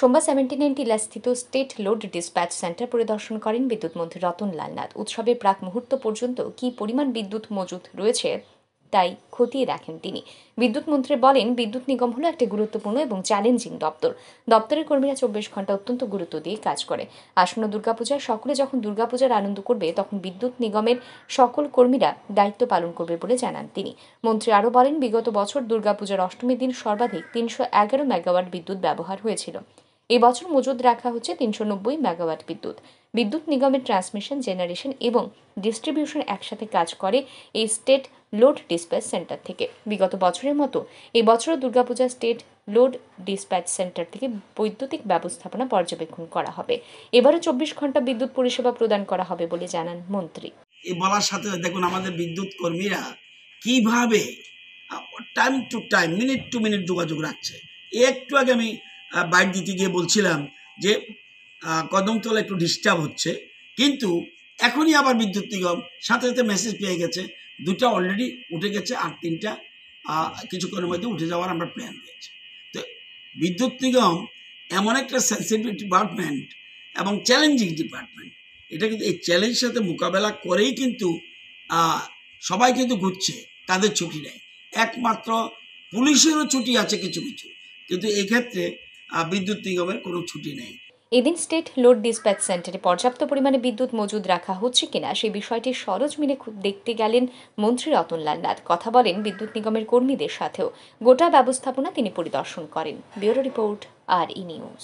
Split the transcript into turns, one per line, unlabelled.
সোমবার seventeen ninety টিলাস্থিত state load dispatch centre পরিদর্শন করেন বিদ্যুৎমন্ত্রী রতন রতনলাল নাথ উৎসবের প্রাক মুহূর্ত পর্যন্ত কি পরিমাণ বিদ্যুৎ মজুত রয়েছে তাই খতিয়ে রাখেন তিনি বিদ্যুৎ মন্ত্রী বলেন বিদ্যুৎ নিগম হলো একটি গুরুত্বপূর্ণ এবং চ্যালেঞ্জিং দপ্তর দপ্তরের কর্মীরা চব্বিশ ঘন্টা অত্যন্ত গুরুত্ব দিয়ে কাজ করে আসন্ন দুর্গাপূজায় সকলে যখন দুর্গাপূজার আনন্দ করবে তখন বিদ্যুৎ নিগমের সকল কর্মীরা দায়িত্ব পালন করবে বলে জানান তিনি মন্ত্রী আরও বলেন বিগত বছর দুর্গাপূজার অষ্টমীর দিন সর্বাধিক তিনশো এগারো মেগাওয়াট বিদ্যুৎ ব্যবহার হয়েছিল এবছর মজুদ রাখা হচ্ছে তিনশো নব্বই মেগাওয়াট বিদ্যুৎ বিদ্যুৎ নিগমের ট্রান্সমিশন জেনারেশন এবং ডিস্ট্রিবিউশন একসাথে কাজ করে এই স্টেট লোড ডিসপ্যাচ সেন্টার থেকে বিগত বছরের মতো এই বছরও Durga Puja state load dispatch centre থেকে বৈদ্যুতিক ব্যবস্থাপনা পর্যবেক্ষণ করা হবে এবারও চব্বিশ ঘন্টা বিদ্যুৎ পরিষেবা প্রদান করা হবে বলে জানান মন্ত্রী
বলার সাথে দেখুন আমাদের বিদ্যুৎ কর্মীরা কিভাবে time to time minute to minute যোগাযোগ রাখছে একটু আগে আমি বাইট দিতে গিয়ে বলছিলাম যে কদমতলা একটু ডিস্টার্ব হচ্ছে কিন্তু এখনই আবার বিদ্যুৎ নিগম সাথে সাথে মেসেজ পেয়ে গেছে দুটা অলরেডি উঠে গেছে আর তিনটা কিছুক্ষণের মধ্যে উঠে যাওয়ার আমরা প্ল্যান রয়েছে তো বিদ্যুৎ নিগম এমন একটা সেন্সিটিভ ডিপার্টমেন্ট এবং চ্যালেঞ্জিং ডিপার্টমেন্ট এটা কিন্তু এই চ্যালেঞ্জের সাথে মোকাবেলা করেই কিন্তু সবাই কিন্তু ঘুরছে তাদের ছুটি নেয় একমাত্র পুলিশেরও ছুটি আছে কিছু কিছু কিন্তু এক্ষেত্রে বিদ্যুৎ নিগমের কোনো ছুটি নেই
এদিন স্টেট লোড ডিসপ্যাচ সেন্টারে পর্যাপ্ত পরিমাণে বিদ্যুৎ মজুদ রাখা হচ্ছে কিনা সেই বিষয়টি খুব দেখতে গেলেন মন্ত্রী রতনলাল নাথ কথা বলেন বিদ্যুৎ নিগমের কর্মীদের সাথেও গোটা ব্যবস্থাপনা তিনি পরিদর্শন করেন bureau report R E news